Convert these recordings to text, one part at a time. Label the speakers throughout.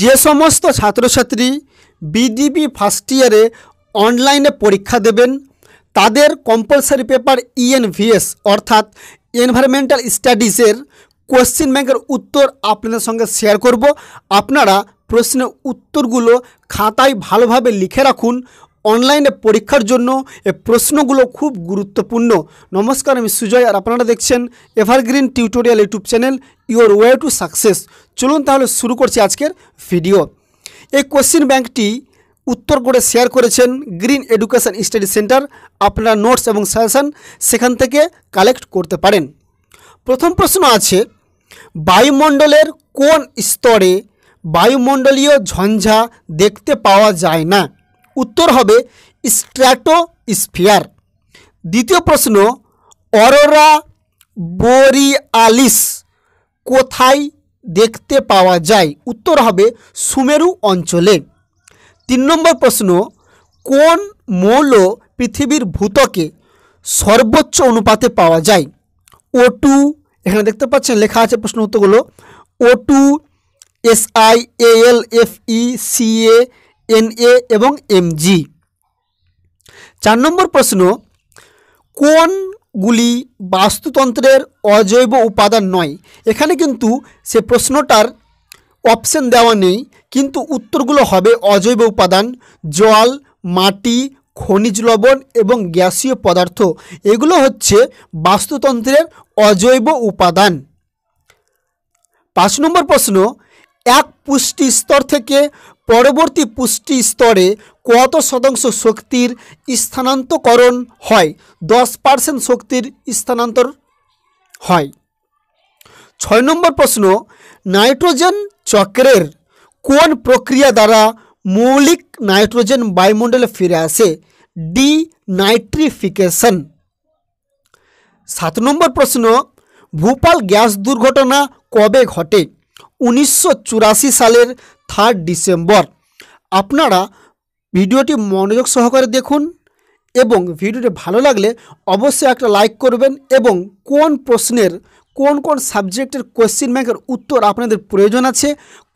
Speaker 1: যে সমস্ত ছাত্রছাত্রী বিডিবি ফার্স্ট ইয়ারে অনলাইনে পরীক্ষা দেবেন তাদের কম্পালসারি পেপার ইএনভিএস অর্থাৎ এনভায়রনমেন্টাল স্টাডিজের কোশ্চেন ব্যাংকের উত্তর আপনাদের সঙ্গে শেয়ার করব আপনারা প্রশ্নের উত্তরগুলো খাতায় ভালোভাবে লিখে রাখুন অনলাইনে পরীক্ষার জন্য এ প্রশ্নগুলো খুব গুরুত্বপূর্ণ নমস্কার আমি সুজয় আর আপনারা দেখছেন evergreen tutorial YouTube channel your way to success চলুন তাহলে শুরু করছি আজকের ভিডিও এই কোশ্চিন ব্যাংকটি উত্তর করে শেয়ার করেছেন গ্রিন এডুকেশান স্টাডি সেন্টার আপনারা নোটস এবং সাজেশান সেখান থেকে কালেক্ট করতে পারেন প্রথম প্রশ্ন আছে বায়ুমণ্ডলের কোন স্তরে বায়ুমণ্ডলীয় ঝঞ্ঝা দেখতে পাওয়া যায় না উত্তর হবে স্ট্র্যাটোস্ফিয়ার দ্বিতীয় প্রশ্ন অরোরা বোরিয়ালিস কোথায় দেখতে পাওয়া যায় উত্তর হবে সুমেরু অঞ্চলে তিন নম্বর প্রশ্ন কোন মৌল পৃথিবীর ভূতকে সর্বোচ্চ অনুপাতে পাওয়া যায় ও টু এখানে দেখতে পাচ্ছেন লেখা আছে প্রশ্ন উত্তরগুলো ও two S I L F E C A A এবং জি চার নম্বর প্রশ্ন কোনগুলি বাস্তুতন্ত্রের অজৈব উপাদান নয় এখানে কিন্তু সে প্রশ্নটার অপশন দেওয়া নেই কিন্তু উত্তরগুলো হবে অজৈব উপাদান জল মাটি খনিজ লবণ এবং গ্যাসীয় পদার্থ এগুলো হচ্ছে বাস্তুতন্ত্রের অজৈব উপাদান পাঁচ নম্বর প্রশ্ন এক পুষ্টি স্তর থেকে পরবর্তী পুষ্টি স্তরে কত শতাংশ শক্তির স্থানান্তকরণ হয় দশ পার্সেন্ট শক্তির স্থানান্তর হয় ছয় নম্বর প্রশ্ন নাইট্রোজেন চক্রের কোন প্রক্রিয়া দ্বারা মৌলিক নাইট্রোজেন বায়ুমণ্ডলে ফিরে আসে ডি নাইট্রিফিকেশন সাত নম্বর প্রশ্ন ভূপাল গ্যাস দুর্ঘটনা কবে ঘটে উনিশশো সালের থার্ড ডিসেম্বর আপনারা ভিডিওটি মনোযোগ সহকারে দেখুন এবং ভিডিওটি ভালো লাগলে অবশ্যই একটা লাইক করবেন এবং কোন প্রশ্নের কোন কোন সাবজেক্টের কোয়েশ্চেন ব্যাংকের উত্তর আপনাদের প্রয়োজন আছে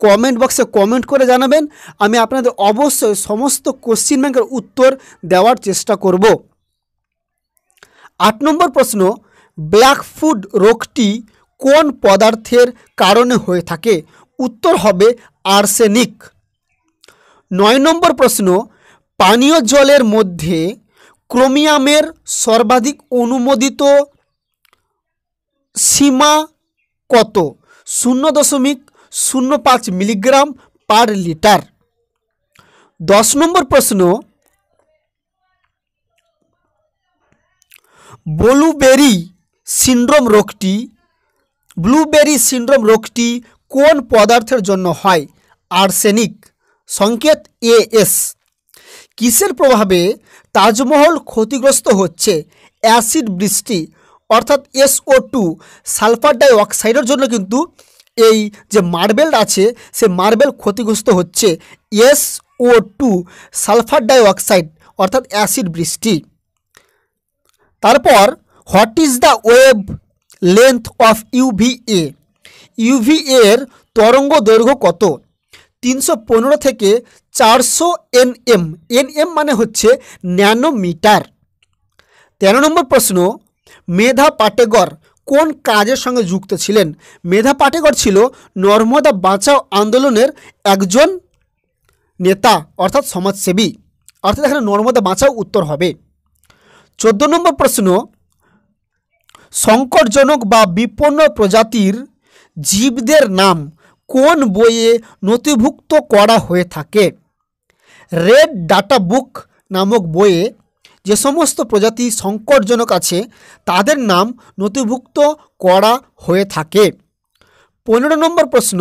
Speaker 1: কমেন্ট বক্সে কমেন্ট করে জানাবেন আমি আপনাদের অবশ্যই সমস্ত কোয়েশ্চেন ব্যাংকের উত্তর দেওয়ার চেষ্টা করব আট নম্বর প্রশ্ন ব্ল্যাক ফুড রোগটি কোন পদার্থের কারণে হয়ে থাকে উত্তর হবে আর্সেনিক নয় নম্বর প্রশ্ন পানীয় জলের মধ্যে ক্রোমিয়ামের সর্বাধিক অনুমোদিত সীমা কত শূন্য দশমিক শূন্য পাঁচ মিলিগ্রাম পার লিটার দশ নম্বর প্রশ্ন ব্লুবেরি সিন্ড্রোম রোগটি ব্লুবেরি সিন্ড্রোম রোগটি কোন পদার্থের জন্য হয় আর্সেনিক সংকেত এএস কিসের প্রভাবে তাজমহল ক্ষতিগ্রস্ত হচ্ছে অ্যাসিড বৃষ্টি অর্থাৎ এসও টু সালফার ডাইঅক্সাইডের জন্য কিন্তু এই যে মার্বেল আছে সে মার্বেল ক্ষতিগ্রস্ত হচ্ছে এসও টু সালফার ডাইঅক্সাইড অর্থাৎ অ্যাসিড বৃষ্টি তারপর what is the wavelength of UVA UVA এর তরঙ্গ দৈর্ঘ্য কত তিনশো পনেরো থেকে চারশো এনএম এনএম মানে হচ্ছে ন্যানোমিটার তেরো নম্বর প্রশ্ন মেধা পাটেগর কোন কাজের সঙ্গে যুক্ত ছিলেন মেধা পাটেগর ছিল নর্মদা বাঁচাও আন্দোলনের একজন নেতা অর্থাৎ সমাজসেবী অর্থাৎ এখানে নর্মদা বাঁচাও উত্তর হবে চোদ্দো নম্বর প্রশ্ন সংকটজনক বা বিপন্ন প্রজাতির জীবদের নাম কোন বইয়ে নথিভুক্ত করা হয়ে থাকে রেড ডাটা বুক নামক বইয়ে যে সমস্ত প্রজাতি সংকটজনক আছে তাদের নাম নথিভুক্ত করা হয়ে থাকে পনেরো নম্বর প্রশ্ন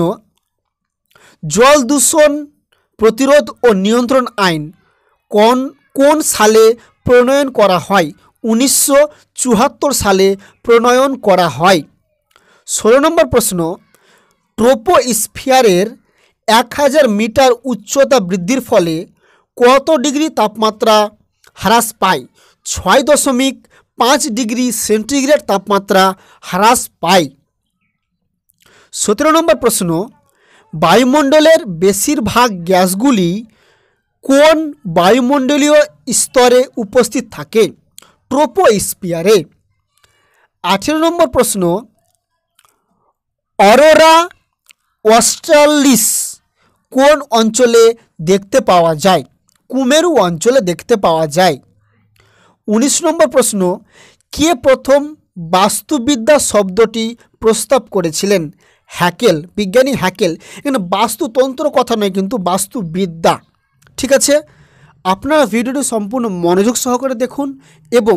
Speaker 1: জল দূষণ প্রতিরোধ ও নিয়ন্ত্রণ আইন কোন কোন সালে প্রণয়ন করা হয় উনিশশো সালে প্রণয়ন করা হয় ষোলো নম্বর প্রশ্ন ট্রোপো স্ফিয়ারের এক হাজার মিটার উচ্চতা বৃদ্ধির ফলে কত ডিগ্রি তাপমাত্রা হ্রাস পায় ছয় দশমিক পাঁচ ডিগ্রি সেন্টিগ্রেড তাপমাত্রা হ্রাস পায় সতেরো নম্বর প্রশ্ন বায়ুমণ্ডলের বেশিরভাগ গ্যাসগুলি কোন বায়ুমণ্ডলীয় স্তরে উপস্থিত থাকে ট্রোপোস্পিয়ারে আঠেরো নম্বর প্রশ্ন অরোরা অস্ট্রালিস কোন অঞ্চলে দেখতে পাওয়া যায় কুমেরু অঞ্চলে দেখতে পাওয়া যায় উনিশ নম্বর প্রশ্ন কে প্রথম বাস্তুবিদ্যা শব্দটি প্রস্তাব করেছিলেন হ্যাকেল বিজ্ঞানী হ্যাকেল এখানে বাস্তুতন্ত্র কথা নয় কিন্তু বাস্তুবিদ্যা ঠিক আছে আপনারা ভিডিওটি সম্পূর্ণ মনোযোগ সহকারে দেখুন এবং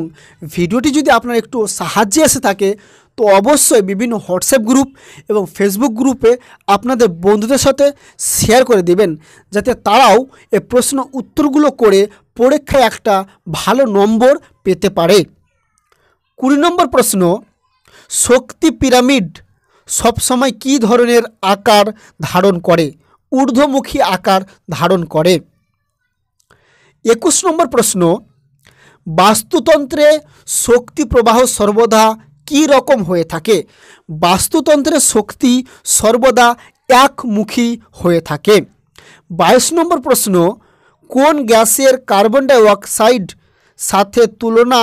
Speaker 1: ভিডিওটি যদি আপনার একটু সাহায্যে এসে থাকে তো অবশ্যই বিভিন্ন হোয়াটসঅ্যাপ গ্রুপ এবং ফেসবুক গ্রুপে আপনাদের বন্ধুদের সাথে শেয়ার করে দিবেন যাতে তারাও এ প্রশ্ন উত্তরগুলো করে পরীক্ষায় একটা ভালো নম্বর পেতে পারে কুড়ি নম্বর প্রশ্ন শক্তি পিরামিড সবসময় কি ধরনের আকার ধারণ করে ঊর্ধ্বমুখী আকার ধারণ করে একুশ নম্বর প্রশ্ন বাস্তুতন্ত্রে শক্তি প্রবাহ সর্বদা কি রকম হয়ে থাকে বাস্তুতন্ত্রের শক্তি সর্বদা একমুখী হয়ে থাকে বাইশ নম্বর প্রশ্ন কোন গ্যাসের কার্বন ডাইঅক্সাইড সাথে তুলনা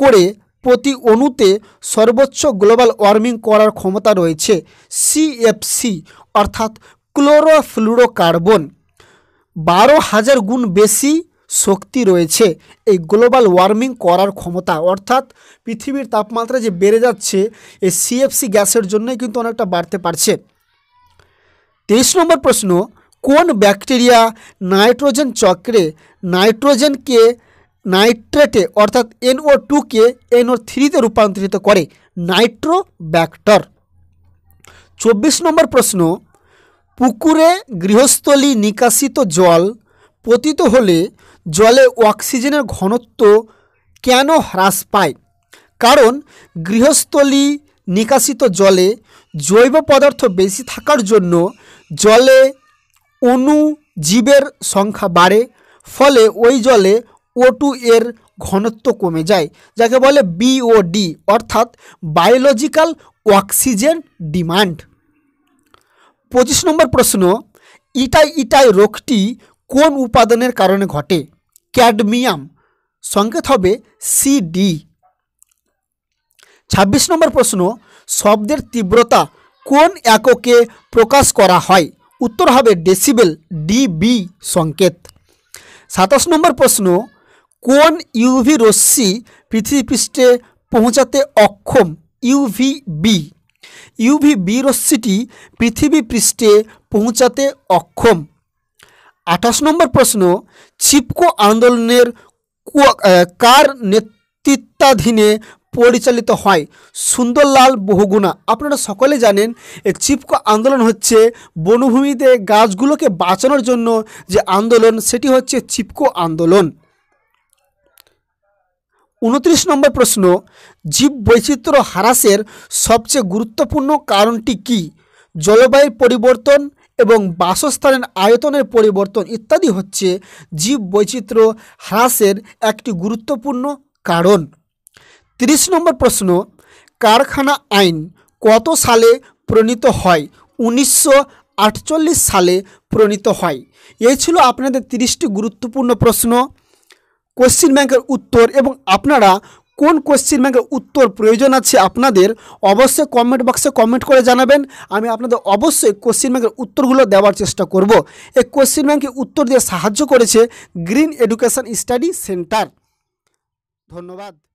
Speaker 1: করে প্রতি অণুতে সর্বোচ্চ গ্লোবাল ওয়ার্মিং করার ক্ষমতা রয়েছে সিএফসি অর্থাৎ ক্লোরোফ্লুরোকার্বন বারো হাজার গুণ বেশি শক্তি রয়েছে এই গ্লোবাল ওয়ার্মিং করার ক্ষমতা অর্থাৎ পৃথিবীর তাপমাত্রা যে বেড়ে যাচ্ছে এই সিএফসি গ্যাসের জন্যই কিন্তু অনেকটা বাড়তে পারছে তেইশ নম্বর প্রশ্ন কোন ব্যাকটেরিয়া নাইট্রোজেন চক্রে নাইট্রোজেনকে নাইট্রেটে অর্থাৎ এনও টুকে এনও থ্রিতে রূপান্তরিত করে নাইট্রো ব্যাক্টর চব্বিশ নম্বর প্রশ্ন পুকুরে গৃহস্থলী নিকাশিত জল পতিত হলে জলে অক্সিজেনের ঘনত্ব কেন হ্রাস পায় কারণ গৃহস্থলী নিকাশিত জলে জৈব পদার্থ বেশি থাকার জন্য জলে অণুজীবের সংখ্যা বাড়ে ফলে ওই জলে ওটু এর ঘনত্ব কমে যায় যাকে বলে বিওডি অর্থাৎ বায়োলজিক্যাল অক্সিজেন ডিমান্ড পঁচিশ নম্বর প্রশ্ন ইটাই ইটাই রোগটি কোন উপাদানের কারণে ঘটে ক্যাডমিয়াম সংকেত হবে সিডি ছাব্বিশ নম্বর প্রশ্ন শব্দের তীব্রতা কোন এককে প্রকাশ করা হয় উত্তর হবে ডেসিবেল ডিবি সংকেত সাতাশ নম্বর প্রশ্ন কোন ইউভি রশ্মি পৃথিবীপৃষ্ঠে পৌঁছাতে অক্ষম ইউভি বি ইউভি বি রশ্মিটি পৃথিবী পৃষ্ঠে পৌঁছাতে অক্ষম আঠাশ নম্বর প্রশ্ন চিপকো আন্দোলনের কার নেতৃত্বাধীনে পরিচালিত হয় সুন্দরলাল বহুগুণা আপনারা সকলে জানেন এই চিপকো আন্দোলন হচ্ছে বনভূমিতে গাছগুলোকে বাঁচানোর জন্য যে আন্দোলন সেটি হচ্ছে চিপকো আন্দোলন উনত্রিশ নম্বর প্রশ্ন জীব বৈচিত্র্য হারাসের সবচেয়ে গুরুত্বপূর্ণ কারণটি কি জলবায়ু পরিবর্তন এবং বাসস্থানের আয়তনের পরিবর্তন ইত্যাদি হচ্ছে জীব বৈচিত্র্য হ্রাসের একটি গুরুত্বপূর্ণ কারণ ৩০ নম্বর প্রশ্ন কারখানা আইন কত সালে প্রণীত হয় উনিশশো সালে প্রণীত হয় এই ছিল আপনাদের তিরিশটি গুরুত্বপূর্ণ প্রশ্ন কোশ্চিন ব্যাংকের উত্তর এবং আপনারা কোন কোশ্চিন ব্যাঙ্কের উত্তর প্রয়োজন আছে আপনাদের অবশ্যই কমেন্ট বক্সে কমেন্ট করে জানাবেন আমি আপনাদের অবশ্যই কোশ্চিন ব্যাঙ্কের উত্তরগুলো দেওয়ার চেষ্টা করব এই কোশ্চিন ব্যাঙ্কের উত্তর দিয়ে সাহায্য করেছে গ্রিন এডুকেশন স্টাডি সেন্টার ধন্যবাদ